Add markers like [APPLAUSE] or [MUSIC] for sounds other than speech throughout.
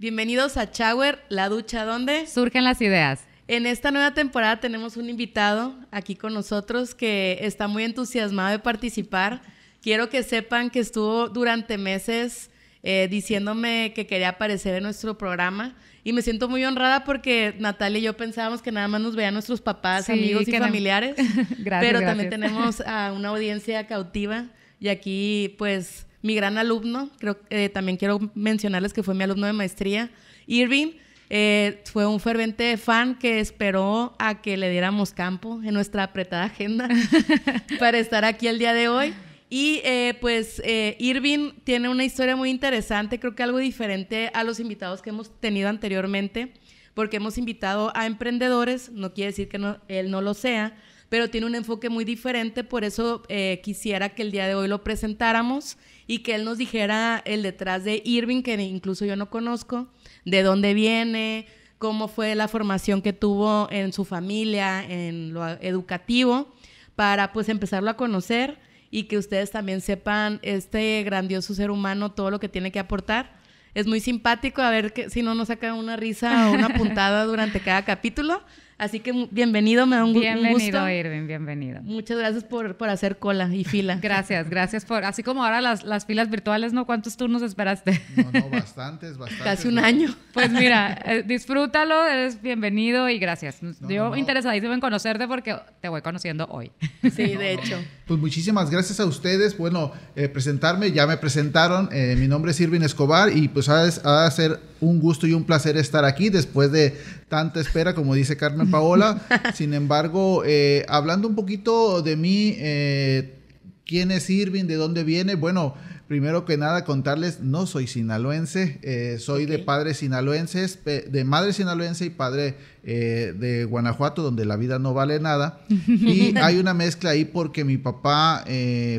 Bienvenidos a Shower, la ducha donde surgen las ideas. En esta nueva temporada tenemos un invitado aquí con nosotros que está muy entusiasmado de participar. Quiero que sepan que estuvo durante meses eh, diciéndome que quería aparecer en nuestro programa y me siento muy honrada porque Natalia y yo pensábamos que nada más nos veían nuestros papás, amigos y familiares, [LAUGHS] pero también tenemos [LAUGHS] a una audiencia cautiva y aquí pues mi gran alumno, creo eh, también quiero mencionarles que fue mi alumno de maestría, Irving, eh, fue un fervente fan que esperó a que le diéramos campo en nuestra apretada agenda [LAUGHS] para estar aquí el día de hoy. Y eh, pues eh, Irving tiene una historia muy interesante, creo que algo diferente a los invitados que hemos tenido anteriormente porque hemos invitado a emprendedores, no quiere decir que él no lo sea, pero tiene un enfoque muy diferente, por eso eh, quisiera que el día de hoy lo presentáramos y que él nos dijera el detrás de Irving, que incluso yo no conozco, de dónde viene, cómo fue la formación que tuvo en su familia, en lo educativo, para pues empezarlo a conocer y que ustedes también sepan este grandioso ser humano, todo lo que tiene que aportar. Es muy simpático a ver que, si no nos saca una risa o una [LAUGHS] puntada durante cada capítulo. Así que bienvenido, me da un, gusto. Bienvenido, Irving, bienvenido. Muchas gracias por, hacer cola y fila. [LAUGHS] Gracias, gracias por. Así como ahora las, las filas virtuales, ¿no? ¿Cuántos turnos esperaste? No, no, bastantes, bastantes. Casi un año. Pues mira, [LAUGHS] eh, disfrútalo, eres bienvenido y gracias. Yo interesadísimo en conocerte porque te voy conociendo hoy. Sí, de hecho. Pues muchísimas gracias a ustedes. Bueno, eh, presentarme, ya me presentaron. Eh, mi nombre es Irving Escobar y pues va a hacer un gusto y un placer estar aquí después de tanta espera, como dice Carmen Paola. [LAUGHS] Sin embargo, eh, hablando un poquito de mí, eh, ¿quién es Irving? ¿De dónde viene? Bueno, primero que nada contarles, no soy sinaloense, eh, soy de padres sinaloenses, de madre sinaloense y padre de Guanajuato, donde la vida no vale nada. Y [LAUGHS] hay una mezcla ahí porque mi papá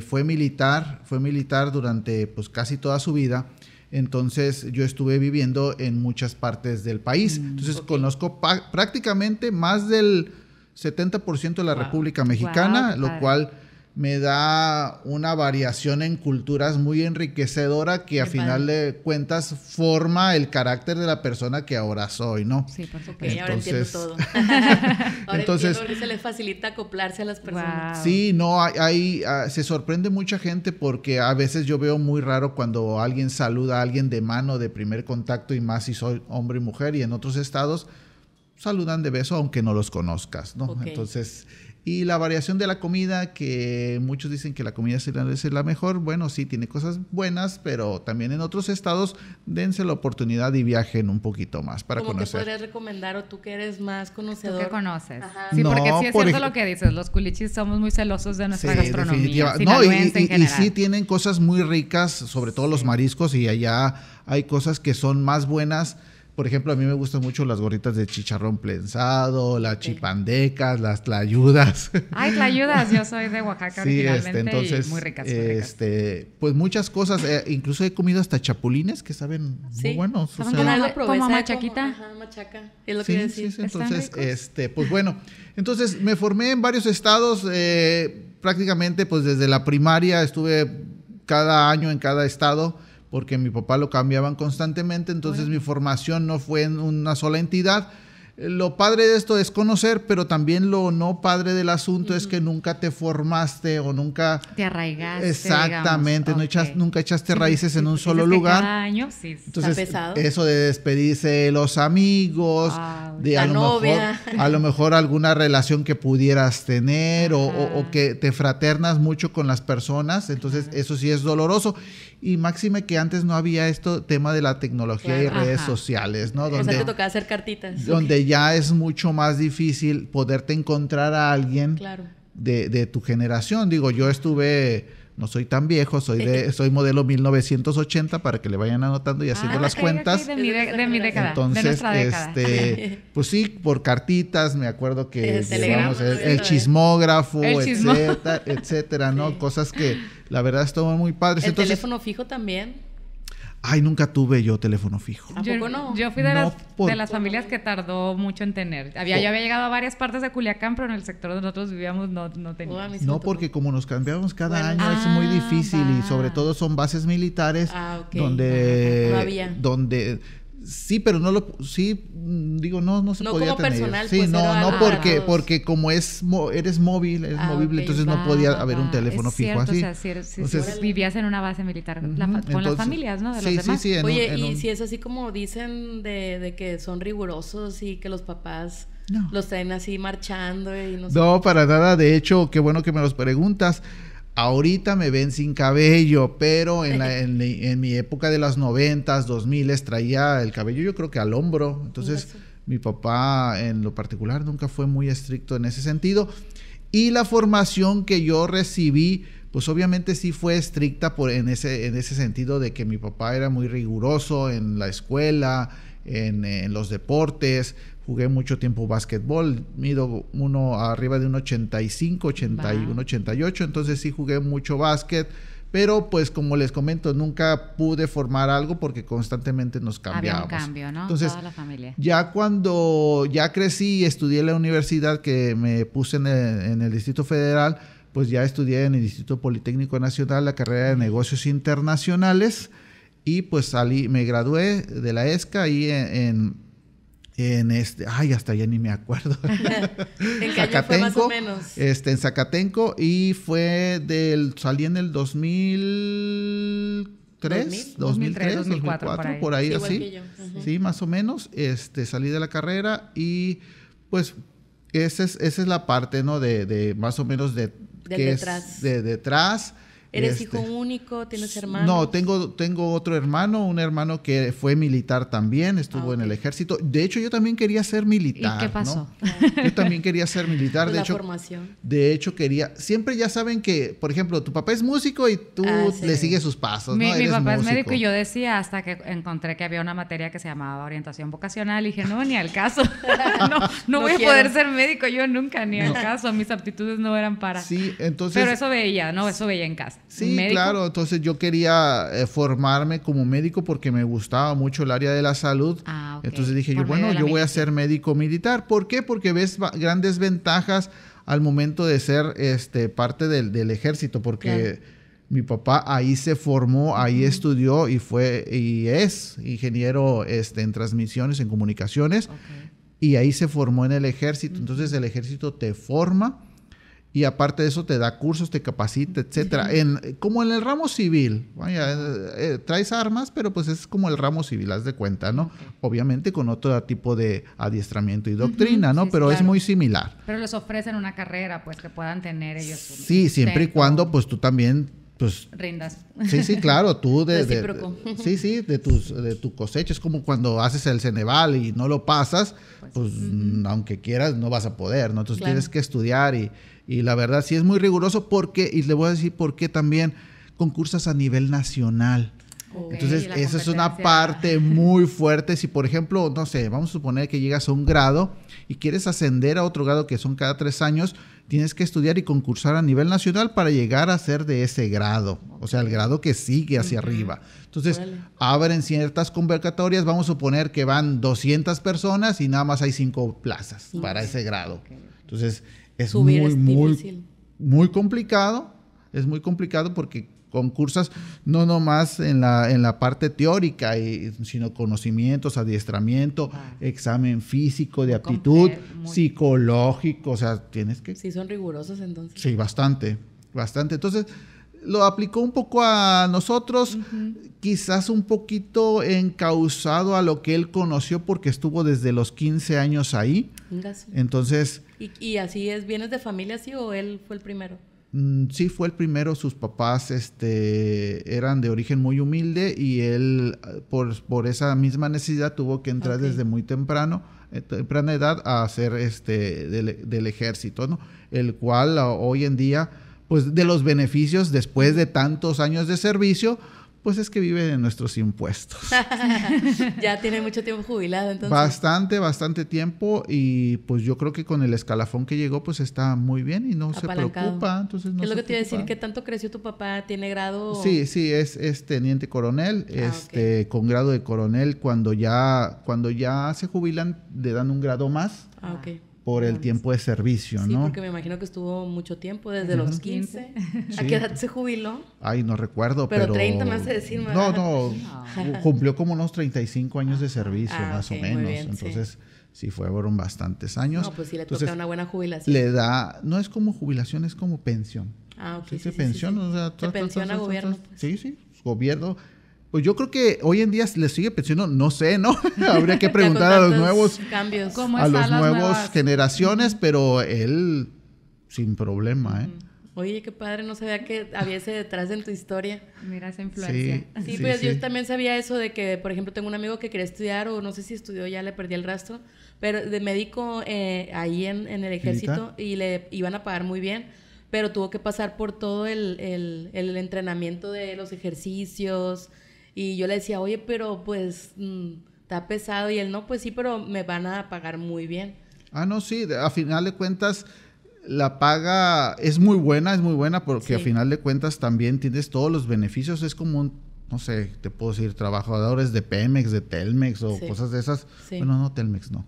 fue militar, fue militar durante pues casi toda su vida. Entonces yo estuve viviendo en muchas partes del país. Mm, Entonces conozco prácticamente más del 70% de la República Mexicana, lo cual me da una variación en culturas muy enriquecedora que a final de cuentas forma el carácter de la persona que ahora soy, ¿no? Sí, por supuesto. entonces, ahora entiendo todo. [LAUGHS] ahora entonces, se les facilita acoplarse a las personas. Sí, no, hay, ah, se sorprende mucha gente porque a veces yo veo muy raro cuando alguien saluda a alguien de mano de primer contacto y más si soy hombre y mujer y en otros estados saludan de beso aunque no los conozcas, ¿no? Entonces y la variación de la comida, que muchos dicen que la comida finlandesa es la mejor, bueno, sí, tiene cosas buenas, pero también en otros estados dense la oportunidad y viajen un poquito más para ¿Cómo conocer. ¿Cómo podrías recomendar o tú que eres más conocedor? que conoces? Sí, porque sí es cierto lo que dices, los culichis somos muy celosos de nuestra gastronomía. No, y, sí tienen cosas muy ricas, sobre todo los mariscos, y allá hay cosas que son más buenas por ejemplo, a mí me gustan mucho las gorritas de chicharrón prensado, las chipandecas, las tlayudas. Ay, tlayudas, yo soy de Oaxaca sí, este, originalmente entonces, muy ricas, Este, pues muchas cosas, eh, incluso he comido hasta chapulines que saben muy buenos. o sea, como, machaquita. ajá, machaca, es lo que sí, entonces, este, pues bueno, entonces me formé en varios estados, eh, prácticamente pues desde la primaria estuve cada año en cada estado porque mi papá lo cambiaban constantemente, entonces mi formación no fue en una sola entidad. Lo padre de esto es conocer, pero también lo no padre del asunto es que nunca te formaste o nunca... Te arraigaste. Exactamente, nunca echaste raíces en un solo lugar. año, Entonces, eso de despedirse de los amigos, ah, de a lo, Mejor, a lo mejor alguna relación que pudieras tener o, que te fraternas mucho con las personas, entonces eso sí es doloroso. Y máxime que antes no había esto tema de la tecnología y redes sociales, ¿no? Donde, o tocaba hacer cartitas. Donde ya es mucho más difícil poderte encontrar a alguien de, de, tu generación. Digo, yo estuve no soy tan viejo, soy de [LAUGHS] soy modelo 1980 para que le vayan anotando y haciendo ah, las cuentas. de, mi década, Entonces, Este, [LAUGHS] pues sí, por cartitas, me acuerdo que el, el, ¿eh? chismógrafo, etcétera, etcétera, ¿no? [LAUGHS] Cosas que la verdad estuvo muy padre. El teléfono fijo también. Ay, nunca tuve yo teléfono fijo. no? Yo fui de, las, familias que tardó mucho en tener. Había, Yo había llegado a varias partes de Culiacán, pero en el sector donde nosotros vivíamos no, no No, porque como nos cambiamos cada año es ah, muy difícil y sobre todo son bases militares ah, donde, no había. donde Sí, pero no lo sí mm, digo no no se no podía como tener. Personal, sí, pues, no no porque porque como es eres móvil, eres ah, móvil, entonces no podía haber un teléfono fijo así. O sea, vivías en una base militar con las familias, ¿no? Sí, sí, Sí, Oye, y si es así como dicen de, que son rigurosos y que los papás los traen así marchando y no No, para nada, de hecho, qué bueno que me los preguntas. Ahorita me ven sin cabello, pero en, mi época de las noventas, dos miles, traía el cabello yo creo que al hombro. Entonces, mi papá en lo particular nunca fue muy estricto en ese sentido. Y la formación que yo recibí, pues obviamente sí fue estricta en, ese, sentido de que mi papá era muy riguroso en la escuela, en los deportes, Jugué mucho tiempo básquetbol, mido uno arriba de un 85, 81, 88, entonces sí jugué mucho básquet, pero pues como les comento, nunca pude formar algo porque constantemente nos cambiábamos. Había un cambio, ¿no? Entonces, Toda la familia. ya cuando ya crecí y estudié en la universidad que me puse en el, Distrito Federal, pues ya estudié en el Instituto Politécnico Nacional la carrera de negocios internacionales y pues salí, me gradué de la ESCA y en en este, ay, hasta ya ni me acuerdo. [LAUGHS] ¿En Zacatenco, más o menos? Este, en Zacatenco y fue del, salí en el 2003, 2003, 2004, por ahí, así. Sí, más o menos. Este, salí de la carrera y pues esa es, esa es la parte, ¿no? De, de más o menos de... que detrás. Es de detrás ¿Eres este, hijo único? ¿Tienes hermanos? No, tengo, tengo otro hermano, un hermano que fue militar también, estuvo ah, en el ejército. De hecho, yo también quería ser militar. ¿Y qué pasó? Ah. yo también quería ser militar. [LAUGHS] De hecho, formación. De hecho, quería. Siempre ya saben que, por ejemplo, tu papá es músico y tú ah, le sigues sus pasos. Mi, papá es médico y yo decía hasta que encontré que había una materia que se llamaba orientación vocacional y dije, no, ni al caso. [LAUGHS] [LAUGHS] no, voy a poder ser médico yo nunca, ni al caso. Mis aptitudes no eran para. Sí, entonces. Pero eso veía, ¿no? Eso veía en casa. Sí, claro. Entonces yo quería eh, formarme como médico porque me gustaba mucho el área de la salud. Ah, Entonces dije yo, bueno, yo voy a ser médico militar. ¿Por qué? Porque ves grandes ventajas al momento de ser este, parte del, ejército, porque mi papá ahí se formó, ahí estudió y fue y es ingeniero este, en transmisiones, en comunicaciones, y ahí se formó en el ejército. Entonces el ejército te forma y aparte de eso te da cursos, te capacita, etcétera. En, como en el ramo civil, vaya, eh, eh, traes armas, pero pues es como el ramo civil, haz de cuenta, ¿no? Obviamente con otro tipo de adiestramiento y doctrina, ¿no? pero es muy similar. Pero les ofrecen una carrera, pues que puedan tener ellos. Sí, siempre y cuando pues tú también pues rindas. Sí, sí, claro, tú de, sí, sí, de tus de tu cosecha es como cuando haces el Ceneval y no lo pasas, pues, pues aunque quieras no vas a poder, ¿no? Entonces tienes que estudiar y y la verdad sí es muy riguroso porque, y le voy a decir por qué también, concursas a nivel nacional. Entonces, esa es una parte muy fuerte. Si, por ejemplo, no sé, vamos a suponer que llegas a un grado y quieres ascender a otro grado que son cada tres años, tienes que estudiar y concursar a nivel nacional para llegar a ser de ese grado, o sea, el grado que sigue hacia arriba. Entonces, abren ciertas convocatorias, vamos a suponer que van 200 personas y nada más hay cinco plazas para ese grado. Entonces, es muy, muy, complicado. Es muy complicado porque concursas no nomás en la, en la parte teórica, y, eh, sino conocimientos, adiestramiento, ah. examen físico de aptitud, psicológico, o sea, tienes que... Sí, son rigurosos entonces. Sí, bastante, bastante. Entonces, lo aplicó un poco a nosotros, quizás un poquito encausado a lo que él conoció porque estuvo desde los 15 años ahí. Entonces... ¿Y, así es? ¿Vienes de familia así o él fue el primero? Mm, sí, fue el primero. Sus papás este, eran de origen muy humilde y él por, esa misma necesidad tuvo que entrar desde muy temprano eh, temprana edad a hacer este del, del ejército, ¿no? El cual ah, hoy en día pues de los beneficios después de tantos años de servicio, pues es que vive de nuestros impuestos. [LAUGHS] ya tiene mucho tiempo jubilado, entonces. Bastante, bastante tiempo y pues yo creo que con el escalafón que llegó, pues está muy bien y no se preocupa. Entonces no es lo que te iba a decir, que tanto creció tu papá, tiene grado. Sí, sí, es, teniente coronel, ah, este, con grado de coronel, cuando ya, cuando ya se jubilan, le dan un grado más. Ah, okay por el tiempo de servicio, ¿no? Sí, porque me imagino que estuvo mucho tiempo, desde los 15. ¿A qué edad se jubiló? Ay, no recuerdo, pero... Pero 30 más de decir, No, no, no. [LAUGHS] cumplió como unos 35 años de ah, servicio, ah, más o menos. Entonces, sí. fueron bastantes años. No, pues sí le toca una buena jubilación. Le da... No es como jubilación, es como pensión. Ah, ok. es pensión, o sea... pensión a gobierno. Pues. Sí, sí, gobierno pues yo creo que hoy en día le sigue pensando, no sé, ¿no? [LAUGHS] [LAUGHS] Habría que preguntar a los nuevos, cambios. a los nuevos generaciones, pero él sin problema, ¿eh? Oye, qué padre, no sabía que había ese detrás en tu historia. Mira esa influencia. Sí, pues yo también sabía eso de que, por ejemplo, tengo un amigo que quería estudiar, o no sé si estudió, ya le perdí el rastro, pero de médico eh, ahí en, el ejército y le iban a pagar muy bien, pero tuvo que pasar por todo el, el entrenamiento de los ejercicios, y yo le decía, oye, pero pues mm, está pesado. Y él, no, pues sí, pero me van a pagar muy bien. Ah, no, sí, a final de cuentas, la paga es muy buena, es muy buena, porque a final de cuentas también tienes todos los beneficios. Es como no sé, te puedo decir, trabajadores de Pemex, de Telmex o cosas de esas. Bueno, no, Telmex no.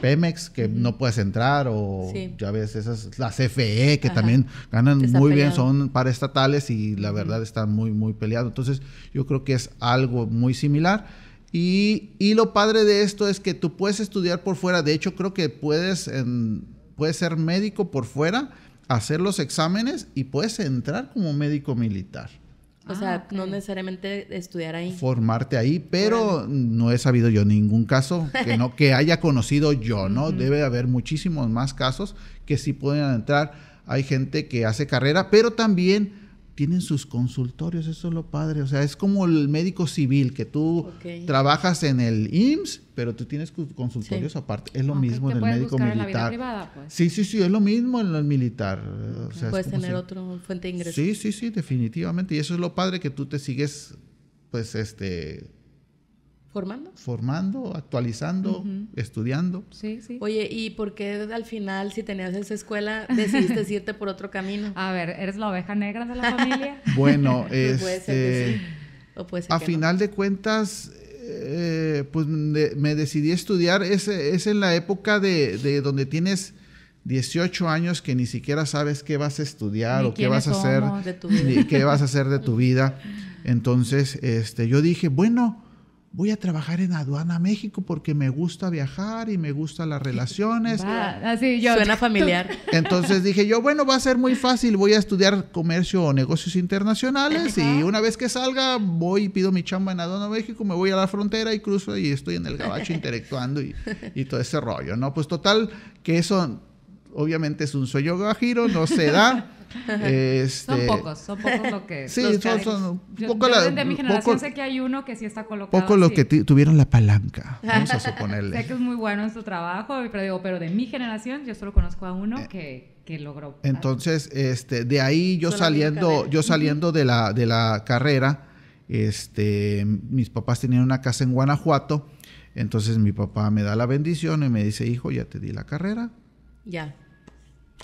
Pemex, que no puedes entrar, o ya ves, esas, las CFE, e, que también ganan muy bien, son para estatales, y la verdad están muy, muy peleados. Entonces, yo creo que es algo muy similar. Y, lo padre de esto es que tú puedes estudiar por fuera, de hecho, creo que puedes, puedes ser médico por fuera, hacer los exámenes y puedes entrar como médico militar. O sea, ah, no necesariamente estudiar ahí. Formarte ahí, pero no he sabido yo ningún caso que no que haya conocido yo, ¿no? Debe haber muchísimos más casos que sí pueden entrar. Hay gente que hace carrera, pero también tienen sus consultorios, eso es lo padre. O sea, es como el médico civil, que tú trabajas en el IMSS, pero tú tienes consultorios aparte. Es lo mismo en el médico militar. Pues. Sí, sí, sí, es lo mismo en el militar. O sea, Puedes tener otra fuente de ingresos. Sí, sí, sí, definitivamente. Y eso es lo padre que tú te sigues, pues, este Formando. Formando, actualizando, estudiando. Sí, sí. Oye, ¿y por qué al final, si tenías esa escuela, decidiste [LAUGHS] irte por otro camino? A ver, ¿eres la oveja negra de la familia? bueno, este, o a final de cuentas, eh, pues me decidí estudiar. Es, es en la época de, donde tienes 18 años que ni siquiera sabes qué vas a estudiar o qué vas a hacer, de tu vida. qué vas [LAUGHS] a hacer de tu vida. Entonces, este, yo dije, bueno voy a trabajar en Aduana México porque me gusta viajar y me gustan las relaciones. Ah, sí, yo. Suena familiar. [LAUGHS] Entonces dije yo, bueno, va a ser muy fácil, voy a estudiar comercio o negocios internacionales y una vez que salga voy y pido mi chamba en Aduana México, me voy a la frontera y cruzo y estoy en el gabacho [LAUGHS] interactuando y, todo ese rollo, ¿no? Pues total, que eso obviamente es un sueño gajiro, no se da. Este, son pocos, son pocos lo que... Sí, son, pocos mi generación sé que hay uno que sí está colocado. Poco los que tuvieron la palanca, vamos a [LAUGHS] suponerle. sé que es muy bueno en su trabajo, pero digo, pero de mi generación yo solo conozco a uno eh, que logró. Entonces, este, de ahí yo saliendo, yo saliendo de la, de la carrera, este, mis papás tenían una casa en Guanajuato, entonces mi papá me da la bendición y me dice, hijo, ya te di la carrera. Ya.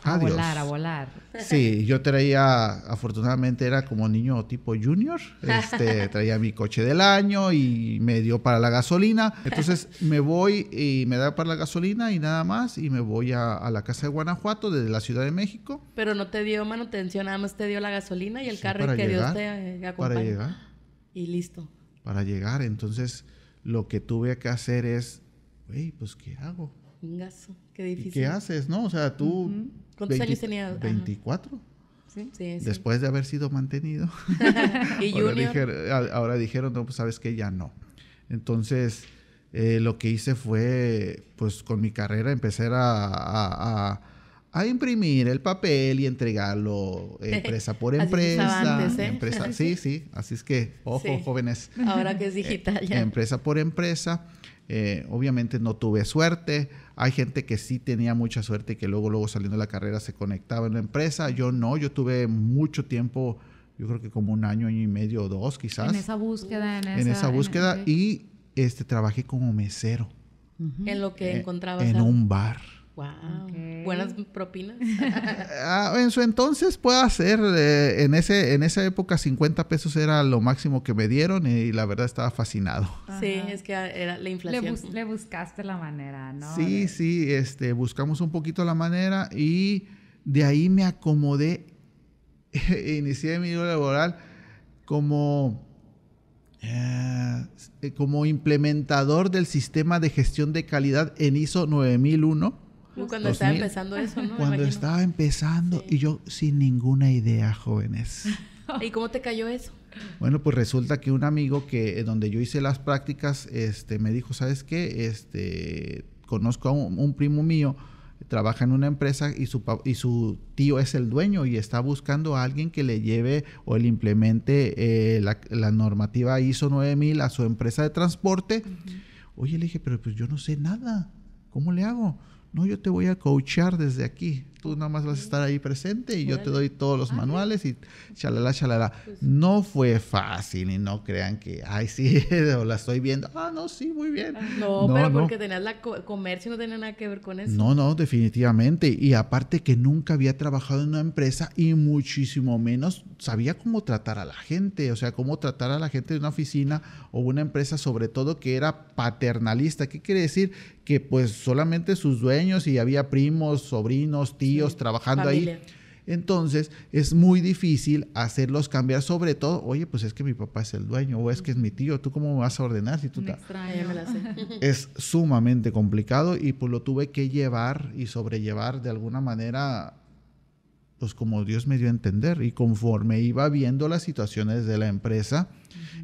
A volar, a volar. Sí, yo traía, afortunadamente era como niño tipo junior, este, [LAUGHS] traía mi coche del año y me dio para la gasolina. Entonces me voy y me da para la gasolina y nada más y me voy a, la casa de Guanajuato desde la Ciudad de México. Pero no te dio manutención, nada más te dio la gasolina y el carro que dio te Para llegar. Y listo. Para llegar, entonces lo que tuve que hacer es, güey, pues ¿qué hago? Un Gaso, qué difícil. ¿Qué haces, no? O sea, tú... ¿Cuántos años tenía? 24. Sí, sí, sí. Después de haber sido mantenido. [LAUGHS] ¿Y ahora, ahora, dijeron, no, pues sabes que ya no. Entonces, eh, lo que hice fue, pues con mi carrera, empecé a, imprimir el papel y entregarlo eh, [LAUGHS] empresa por empresa. ¿eh? empresa [LAUGHS] sí, sí. Así es que, ojo, jóvenes. Ahora que es digital ya. Empresa por empresa. Eh, obviamente no tuve suerte. Hay gente que sí tenía mucha suerte y que luego, luego saliendo de la carrera se conectaba en la empresa. Yo no, yo tuve mucho tiempo, yo creo que como un año, año y medio o dos quizás. En esa búsqueda, en, esa, búsqueda. Y este, trabajé como mesero. En lo que eh, encontraba En un bar. Wow. Buenas propinas. Ah, en su entonces puede hacer, eh, en, ese, en esa época 50 pesos era lo máximo que me dieron y, la verdad estaba fascinado. Sí, es que era la inflación. Le, buscaste la manera, ¿no? Sí, sí, este, buscamos un poquito la manera y de ahí me acomodé, [LAUGHS] inicié mi vida laboral como... Eh, como implementador del sistema de gestión de calidad en ISO 9001 cuando estaba empezando eso, ¿no? Cuando estaba empezando y yo sin ninguna idea, jóvenes. [LAUGHS] ¿Y cómo te cayó eso? Bueno, pues resulta que un amigo que eh, donde yo hice las prácticas, este, me dijo, ¿sabes qué? Este, conozco a un, primo mío, trabaja en una empresa y su, y su tío es el dueño y está buscando a alguien que le lleve o le implemente eh, la, normativa ISO 9000 a su empresa de transporte. Oye, le dije, pero pues yo no sé nada, ¿cómo le hago? No, yo te voy a coachar desde aquí tú nada más vas a estar ahí presente y yo te doy todos los manuales y chalala, pues chalala. No fue fácil y no crean que, ay, sí, [LAUGHS] la estoy viendo. Ah, no, sí, muy bien. Ah, no, pero porque tenías la comercio no tenía nada que ver con eso. No, no, definitivamente. Y aparte que nunca había trabajado en una empresa y muchísimo menos sabía cómo tratar a la gente, o sea, cómo tratar a la gente de una oficina o una empresa, sobre todo que era paternalista. ¿Qué quiere decir? Que pues solamente sus dueños y había primos, sobrinos, tíos, trabajando ahí. Entonces es muy difícil hacerlos cambiar, sobre todo, oye, pues es que mi papá es el dueño o es que es mi tío, ¿tú cómo me vas a ordenar si tú [LAUGHS] Es sumamente complicado y pues lo tuve que llevar y sobrellevar de alguna manera pues, como Dios me dio a entender y conforme iba viendo las situaciones de la empresa,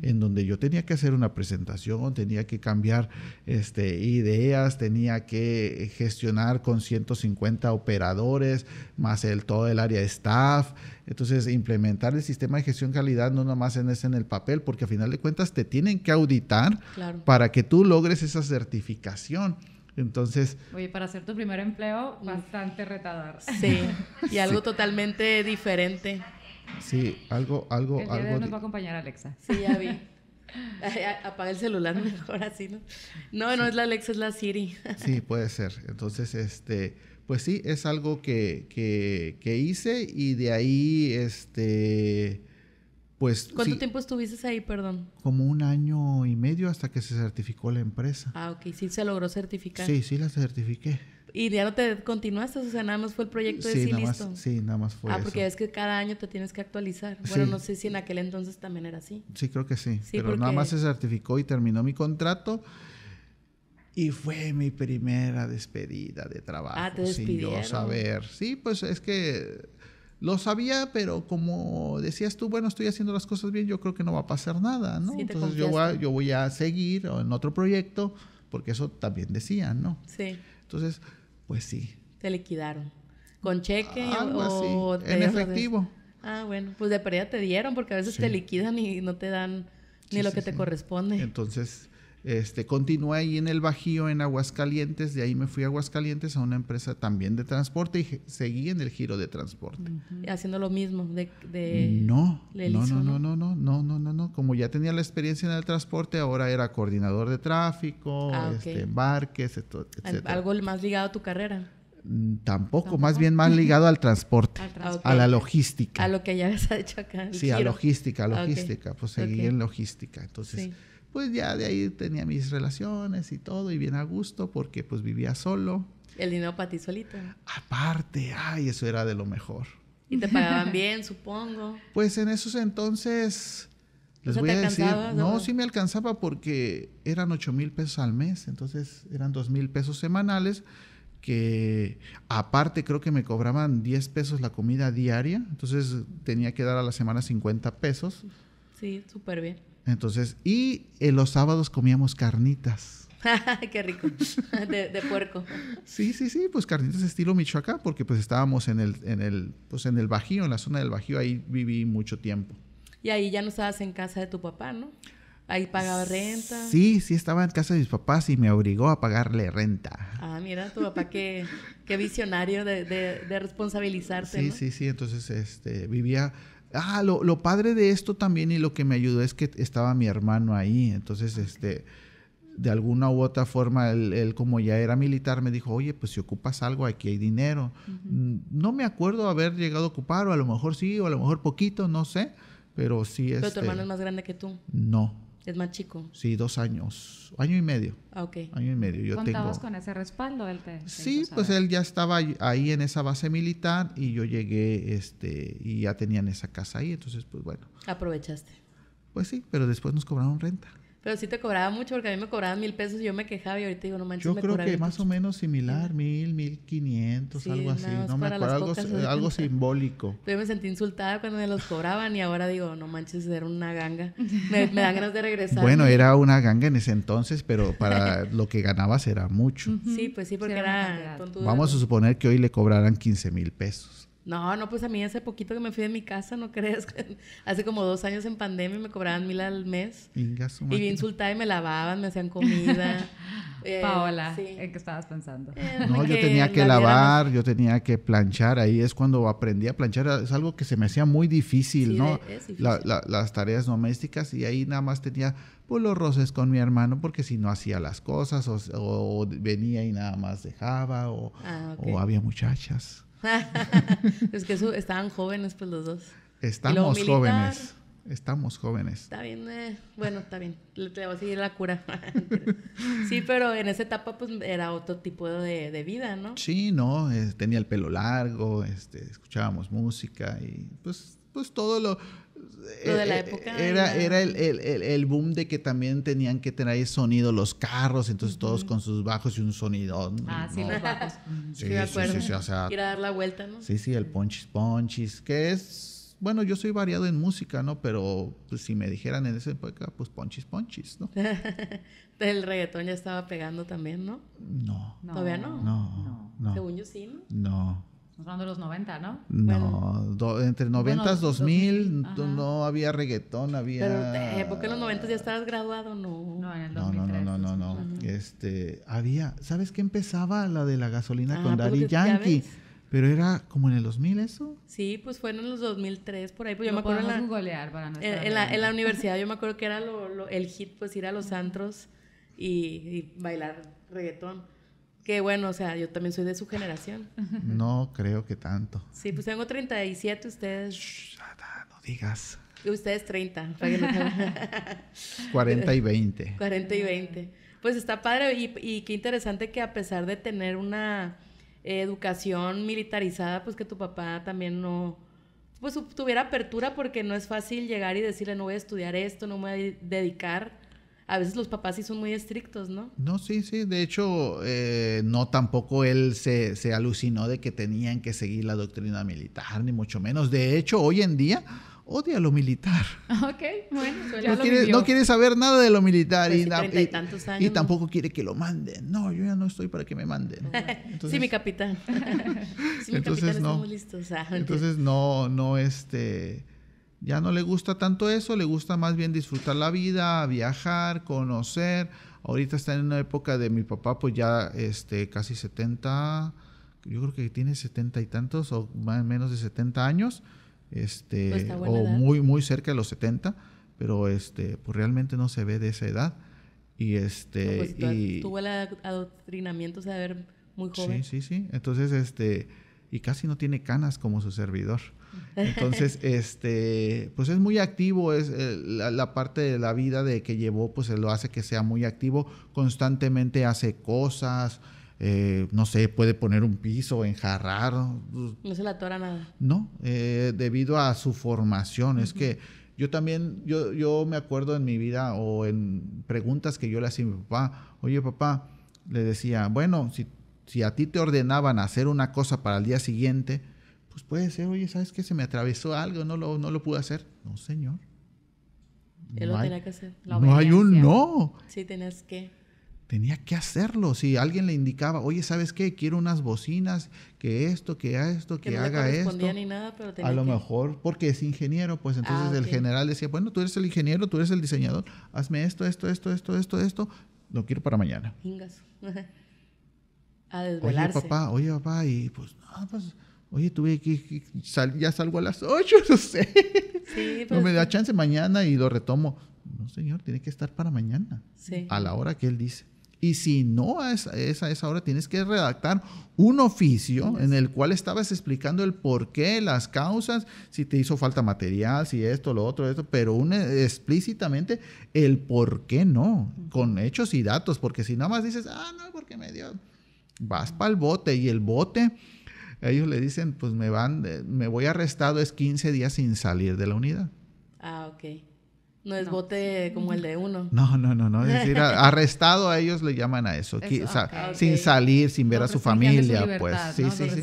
en donde yo tenía que hacer una presentación, tenía que cambiar este, ideas, tenía que gestionar con 150 operadores, más el, todo el área de staff. Entonces, implementar el sistema de gestión calidad no nomás en, es en el papel, porque a final de cuentas te tienen que auditar para que tú logres esa certificación. Entonces... Oye, para hacer tu primer empleo, mm. bastante retador. Sí, y [LAUGHS] algo totalmente diferente. Sí, algo, algo, algo... De nos va a acompañar Alexa. Sí, ya vi. Apaga el celular mejor así, ¿no? No, no es la Alexa, es la Siri. sí, puede ser. Entonces, este, pues sí, es algo que, que, que hice y de ahí, este, pues, ¿Cuánto tiempo estuviste ahí, perdón? Como un año y medio hasta que se certificó la empresa. Ah, ok, sí se logró certificar. Sí, sí la certifiqué. ¿Y ya no te continuaste? O sea, nada más fue el proyecto de sí, nada Más, sí, nada más fue. Ah, porque es que cada año te tienes que actualizar. Bueno, no sé si en aquel entonces también era así. Sí, creo que sí. pero nada más se certificó y terminó mi contrato. Y fue mi primera despedida de trabajo. Ah, te despidieron. yo Sí, pues es que lo sabía, pero como decías tú, bueno, estoy haciendo las cosas bien, yo creo que no va a pasar nada, ¿no? Entonces yo voy, a, yo voy a seguir en otro proyecto, porque eso también decían, ¿no? Sí. Entonces, pues sí. Te liquidaron. ¿Con cheque ah, o en efectivo? Ah, bueno, pues de pérdida te dieron, porque a veces te liquidan y no te dan ni lo que te corresponde. Entonces, este, continué ahí en el Bajío, en Aguascalientes, de ahí me fui a Aguascalientes a una empresa también de transporte y seguí en el giro de transporte. Haciendo lo mismo de... no, no, no, no, no, no, no, no, no, no, como ya tenía la experiencia en el transporte, ahora era coordinador de tráfico, ah, este, embarques, etc. Algo más ligado a tu carrera. Mm, tampoco, más bien más ligado [LAUGHS] al transporte, a la logística. A lo que ya has [LAUGHS] hecho acá. Sí, a logística, ah, logística, pues seguí en logística. Entonces pues ya de ahí tenía mis relaciones y todo y bien a gusto porque pues vivía solo. El dinero para ti solito. Aparte, ay, eso era de lo mejor. Y te pagaban bien, supongo. Pues en esos entonces, les voy a decir, no, sí me alcanzaba porque eran ocho mil pesos al mes, entonces eran dos mil pesos semanales que aparte creo que me cobraban 10 pesos la comida diaria, entonces tenía que dar a la semana 50 pesos. Sí, súper bien. Entonces, y eh, los sábados comíamos carnitas. [LAUGHS] Qué rico, de, de, puerco. Sí, sí, sí, pues carnitas estilo Michoacán, porque pues estábamos en el, en el, pues en el Bajío, en la zona del Bajío, ahí viví mucho tiempo. Y ahí ya no estabas en casa de tu papá, ¿no? Ahí pagaba renta. Sí, sí, estaba en casa de mis papás y me obligó a pagarle renta. Ah, mira, tu papá qué, visionario de, de, de responsabilizarte. Sí, sí, sí, entonces este, vivía... Ah, lo, padre de esto también y lo que me ayudó es que estaba mi hermano ahí, entonces este de alguna u otra forma, él, como ya era militar, me dijo, oye, pues si ocupas algo, aquí hay dinero. Mm, no me acuerdo haber llegado a ocupar, o a lo mejor sí, o a lo mejor poquito, no sé, pero sí es... ¿Pero tu este, hermano es más grande que tú? No, ¿Es más chico? Sí, dos años, año y medio. Ah, ok. Año y medio. ¿Contabas con ese respaldo? sí, pues él ya estaba ahí en esa base militar y yo llegué este, y ya tenían esa casa ahí, entonces pues bueno. Aprovechaste. Pues sí, pero después nos cobraron renta. Pero sí te cobraba mucho porque a mí me cobraban mil pesos y yo me quejaba y ahorita digo, no manches, Yo creo que más o menos similar, mil, mil quinientos, algo así. No me acuerdo, algo, simbólico. Yo me sentí insultada cuando me los cobraban y ahora digo, no manches, era una ganga. Me, dan ganas de regresar. bueno, era una ganga en ese entonces, pero para [LAUGHS] lo que ganabas era mucho. Sí, pues sí, porque era... era Vamos a suponer que hoy le cobraran quince mil pesos. No, no, pues a mí hace poquito que me fui de mi casa, ¿no crees? [LAUGHS] hace como dos años en pandemia me cobraban mil al mes. y me insultaban y me lavaban, me hacían comida. [LAUGHS] Eh, Paola, ¿en qué estabas pensando? Eh, no, yo tenía que lavar, yo tenía que planchar. Ahí es cuando aprendí a planchar. Es algo que se me hacía muy difícil, ¿no? las tareas domésticas y ahí nada más tenía pues los roces con mi hermano porque si no hacía las cosas o, venía y nada más dejaba o ah, había muchachas. [LAUGHS] es que estaban jóvenes, pues los dos. Estamos jóvenes. Estamos jóvenes. Está bien, eh, bueno, está bien. Le, a seguir la cura. [LAUGHS] sí, pero en esa etapa pues era otro tipo de, vida, ¿no? Sí, no, eh, tenía el pelo largo, este, escuchábamos música y pues, pues todo lo, lo de la eh, eh, época. Era, era el, el, el, boom de que también tenían que tener ahí sonido los carros, entonces todos con sus bajos y un sonido. Ah, sí, los bajos. [LAUGHS] Sí, sí, sí, [LAUGHS] Ir a dar la vuelta, ¿no? Sí, sí, el ponchis ponchis, que es, bueno, yo soy variado en música, ¿no? Pero pues, si me dijeran en esa época, pues ponchis ponchis, ¿no? [LAUGHS] el reggaetón ya estaba pegando también, ¿no? No. ¿Todavía no? No. no. Según yo sí, ¿no? No. Estamos hablando de los 90, ¿no? No, entre 90, y 2000, no había reggaetón, había... Pero eh, qué en los 90 ya estabas graduado, no. No, en el 2003. No, no, no, no, no, Este, había, ¿sabes qué empezaba la de la gasolina ah, con pues, Daddy Yankee? Pero era como en el 2000 eso. Sí, pues fueron en los 2003 por ahí. Pues yo me acuerdo en la, para en, la, en, la, universidad yo me acuerdo que era lo, el hit, pues ir a los antros y, y bailar reggaetón. Que bueno, o sea, yo también soy de su generación. No creo que tanto. Sí, pues tengo 37, ustedes. no digas. [LAUGHS] Y ustedes 30. Para 40 y 20. 40 y 20. Pues está padre y, qué interesante que a pesar de tener una educación militarizada, pues que tu papá también no, pues tuviera apertura porque no es fácil llegar y decirle no voy a estudiar esto, no me voy a dedicar a veces los papás sí son muy estrictos, ¿no? No, sí, sí. De hecho, eh, no tampoco él se, se, alucinó de que tenían que seguir la doctrina militar, ni mucho menos. De hecho, hoy en día odia lo militar. [LAUGHS] Ok, bueno, no quiere, no quiere, saber nada de lo militar pues y, y, tampoco quiere que lo manden. No, yo ya no estoy para que me manden. [LAUGHS] sí, mi capitán. [LAUGHS] sí, mi capitán, no, muy listos. Ah, entonces no, no, este ya no le gusta tanto eso, le gusta más bien disfrutar la vida, viajar, conocer. Ahorita está en una época de mi papá, pues ya este, casi 70, yo creo que tiene 70 y tantos o más menos de 70 años, este, pues o muy, muy cerca de los 70, pero este, pues realmente no se ve de esa edad. Y este. Pues, tuvo el adoctrinamiento, o sea, muy joven. Sí, sí, sí. Entonces, este y casi no tiene canas como su servidor. [LAUGHS] Entonces, este, pues es muy activo, es eh, la, parte de la vida de que llevó, pues lo hace que sea muy activo, constantemente hace cosas, eh, no sé, puede poner un piso, enjarrar. No se la atora nada. No, eh, debido a su formación, es que yo también, yo, yo me acuerdo en mi vida o en preguntas que yo le hacía a mi papá, oye papá, le decía, bueno, si si a ti te ordenaban hacer una cosa para el día siguiente, pues puede ser, oye, ¿sabes qué? Se me atravesó algo, no lo, no lo pude hacer. No, señor. Él no lo hay, tenía que hacer. no hay un no. Sí, tenías que. Tenía que hacerlo. Si alguien le indicaba, oye, ¿sabes qué? Quiero unas bocinas, que esto, que esto, que, que no haga esto. Ni nada, pero tenía a lo mejor, porque es ingeniero, pues ah, entonces el general decía, bueno, tú eres el ingeniero, tú eres el diseñador, hazme esto, esto, esto, esto, esto, esto, lo quiero para mañana. [LAUGHS] A desvelarse. Oye, papá, oye, papá, y pues, no, pues, oye, tuve que, ya salgo a las 8, [LAUGHS] no sé. Sí, pues, no me da chance mañana y lo retomo. No, señor, tiene que estar para mañana. Sí. A la hora que él dice. Y si no es, a esa hora, tienes que redactar un oficio pues en el cual estabas explicando el por qué, las causas, si te hizo falta material, si esto, lo otro, esto, pero un, eh, explícitamente el por qué no, con hechos y datos, porque si nada más dices, ah, no, porque me dio vas para el bote y el bote, ellos le dicen, pues me van, eh, me voy arrestado, es 15 días sin salir de la unidad. Ah, ok. No es bote como el de uno. No, no, no, no. Es decir, [LAUGHS] arrestado a ellos le llaman a eso. Sin salir, sin ver a su familia, pues. Sí, sí, sí.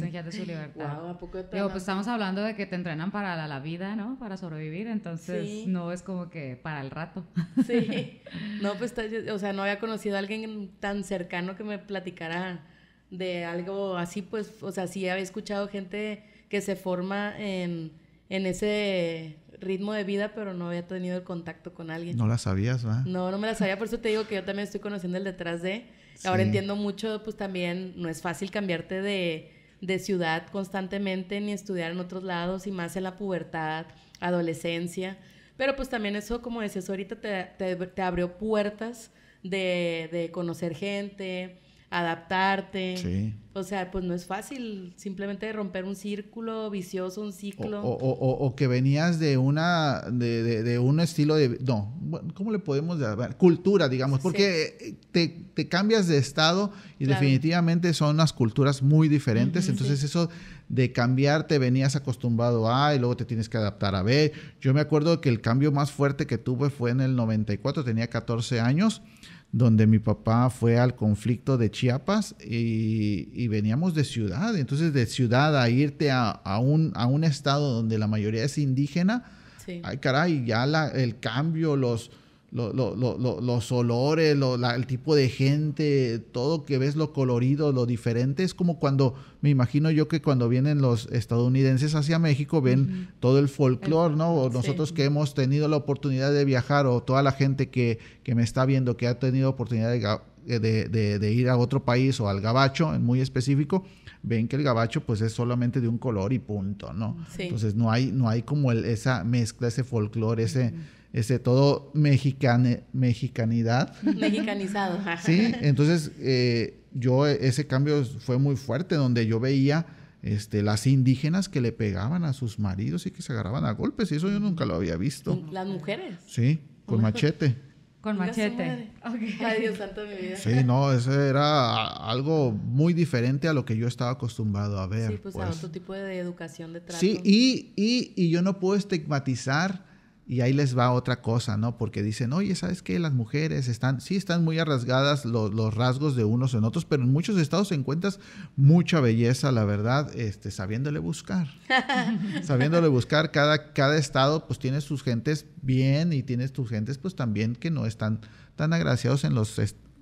pues estamos hablando de que te entrenan para la, vida, ¿no? Para sobrevivir, entonces no es como que para el rato. [LAUGHS] Sí. [LAUGHS] No, pues, o sea, no había conocido a alguien tan cercano que me platicara de algo así, pues, o sea, sí había escuchado gente que se forma en, ese ritmo de vida, pero no había tenido el contacto con alguien. No la sabías, ¿verdad? No, no me la sabía, por eso te digo que yo también estoy conociendo el detrás de. Ahora entiendo mucho, pues también no es fácil cambiarte de, ciudad constantemente ni estudiar en otros lados y más en la pubertad, adolescencia. Pero pues también eso, como decías ahorita, te, abrió puertas de, de conocer gente, adaptarte. O sea, pues no es fácil simplemente romper un círculo vicioso, un ciclo. O, que venías de una de, un estilo de no, ¿cómo le podemos llamar? Cultura, digamos, porque te, cambias de estado y definitivamente son unas culturas muy diferentes, entonces eso de cambiarte venías acostumbrado a y luego te tienes que adaptar a B. Yo me acuerdo que el cambio más fuerte que tuve fue en el 94, tenía 14 años donde mi papá fue al conflicto de Chiapas y, veníamos de ciudad. Entonces, de ciudad a irte a, un, a un estado donde la mayoría es indígena, ay caray, ya la, el cambio, los lo, lo, los olores, el tipo de gente, todo que ves, lo colorido, lo diferente. Es como cuando, me imagino yo que cuando vienen los estadounidenses hacia México, ven todo el folclore, ¿no? O nosotros que hemos tenido la oportunidad de viajar, o toda la gente que, que me está viendo, que ha tenido oportunidad de eh, de, ir a otro país o al gabacho en muy específico, ven que el gabacho pues es solamente de un color y punto, ¿no? Entonces no hay, no hay como el, esa mezcla, ese folclore, ese, ese todo mexicano mexicanidad. Mexicanizado. sí, [LAUGHS] entonces eh, yo ese cambio fue muy fuerte donde yo veía... Este, las indígenas que le pegaban a sus maridos y que se agarraban a golpes, y eso yo nunca lo había visto. Las mujeres. Sí, con machete. Con machete. [LAUGHS] Okay. Ay, Dios santo mi vida. Sí, no, eso era algo muy diferente a lo que yo estaba acostumbrado a ver. Sí, pues, pues. a otro tipo de educación de trato. Sí, y, y, y yo no puedo estigmatizar y ahí les va otra cosa, ¿no? Porque dicen, oye, ¿sabes qué? Las mujeres están, sí, están muy arrasgadas los, los rasgos de unos en otros, pero en muchos estados encuentras mucha belleza, la verdad, este, sabiéndole buscar. [LAUGHS] sabiéndole buscar, cada, cada estado pues tiene sus gentes bien y tienes tus gentes pues también que no están tan agraciados en los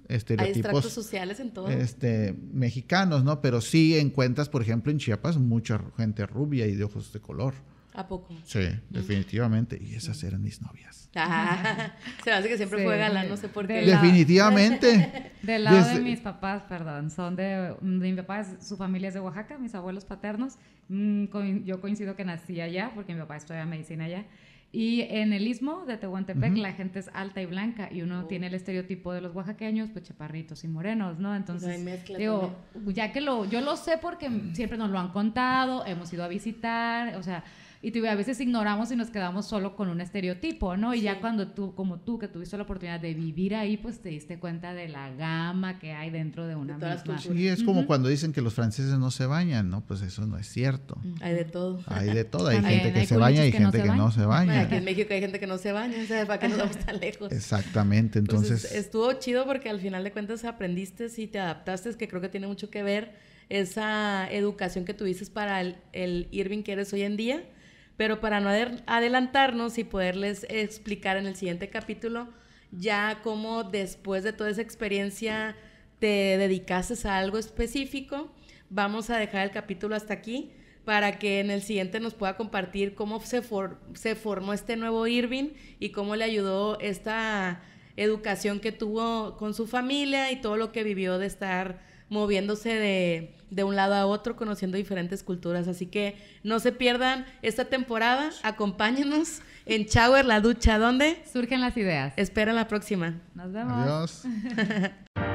estereotipos. sociales en todo. Este, mexicanos, ¿no? Pero sí encuentras, por ejemplo, en Chiapas mucha gente rubia y de ojos de color. ¿A poco? Sí, mm. definitivamente. Y esas eran mis novias. [LAUGHS] Ah, se me hace que siempre fue galán, no sé por qué. definitivamente. [LAUGHS] Del lado de mis papás, perdón, son de, de mi papá, su familia es de Oaxaca, mis abuelos paternos. Mm, yo coincido que nací allá, porque mi papá estudia medicina allá. Y en el istmo de Tehuantepec la gente es alta y blanca y uno oh. tiene el estereotipo de los oaxaqueños, pues chaparritos y morenos, ¿no? Entonces, digo, ya que lo, yo lo sé porque siempre nos lo han contado, hemos ido a visitar, o sea, y a veces ignoramos y nos quedamos solo con un estereotipo, ¿no? Y ya cuando tú, como tú, que tuviste la oportunidad de vivir ahí, pues te diste cuenta de la gama que hay dentro de una misma. Sí, es como cuando dicen que los franceses no se bañan, ¿no? Pues eso no es cierto. Hay de todo. Hay de todo. Hay gente que se baña y gente que no se baña. Aquí en México hay gente que no se baña, o sea, ¿para qué nos vamos tan lejos? Exactamente, pues entonces... Estuvo chido porque al final de cuentas aprendiste y te adaptaste, que creo que tiene mucho que ver esa educación que tuviste para el, el Irving que eres hoy en día pero para no adelantarnos y poderles explicar en el siguiente capítulo, ya cómo después de toda esa experiencia te dedicaste a algo específico, vamos a dejar el capítulo hasta aquí para que en el siguiente nos pueda compartir cómo se, se formó este nuevo Irving y cómo le ayudó esta educación que tuvo con su familia y todo lo que vivió de estar moviéndose de, un lado a otro, conociendo diferentes culturas. Así que no se pierdan esta temporada, acompáñenos en Shower La Ducha, ¿dónde? surgen las ideas. Espera la próxima. Nos vemos. Adiós. [LAUGHS]